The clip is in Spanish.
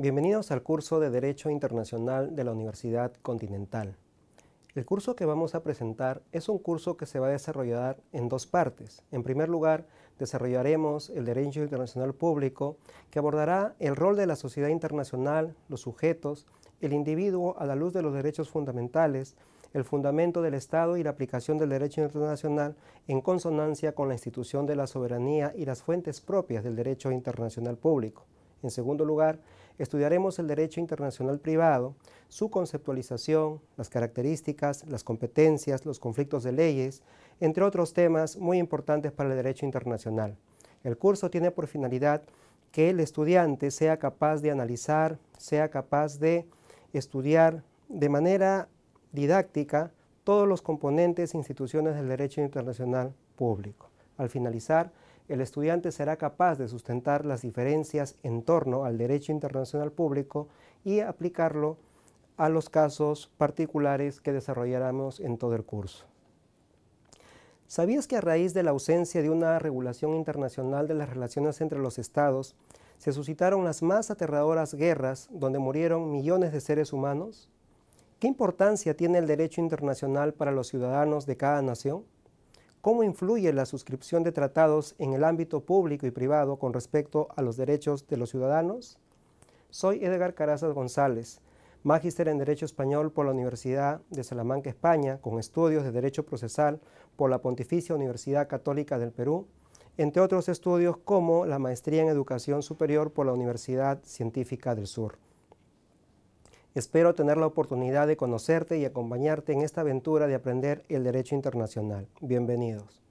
Bienvenidos al curso de Derecho Internacional de la Universidad Continental. El curso que vamos a presentar es un curso que se va a desarrollar en dos partes. En primer lugar, desarrollaremos el Derecho Internacional Público, que abordará el rol de la sociedad internacional, los sujetos, el individuo a la luz de los derechos fundamentales, el fundamento del Estado y la aplicación del derecho internacional en consonancia con la institución de la soberanía y las fuentes propias del derecho internacional público. En segundo lugar, estudiaremos el derecho internacional privado, su conceptualización, las características, las competencias, los conflictos de leyes, entre otros temas muy importantes para el derecho internacional. El curso tiene por finalidad que el estudiante sea capaz de analizar, sea capaz de estudiar de manera didáctica todos los componentes e instituciones del derecho internacional público. Al finalizar, el estudiante será capaz de sustentar las diferencias en torno al derecho internacional público y aplicarlo a los casos particulares que desarrollaremos en todo el curso. ¿Sabías que a raíz de la ausencia de una regulación internacional de las relaciones entre los estados, se suscitaron las más aterradoras guerras donde murieron millones de seres humanos? ¿Qué importancia tiene el derecho internacional para los ciudadanos de cada nación? ¿Cómo influye la suscripción de tratados en el ámbito público y privado con respecto a los derechos de los ciudadanos? Soy Edgar Carazas González, magíster en Derecho Español por la Universidad de Salamanca, España, con estudios de Derecho Procesal por la Pontificia Universidad Católica del Perú, entre otros estudios como la maestría en Educación Superior por la Universidad Científica del Sur. Espero tener la oportunidad de conocerte y acompañarte en esta aventura de aprender el derecho internacional. Bienvenidos.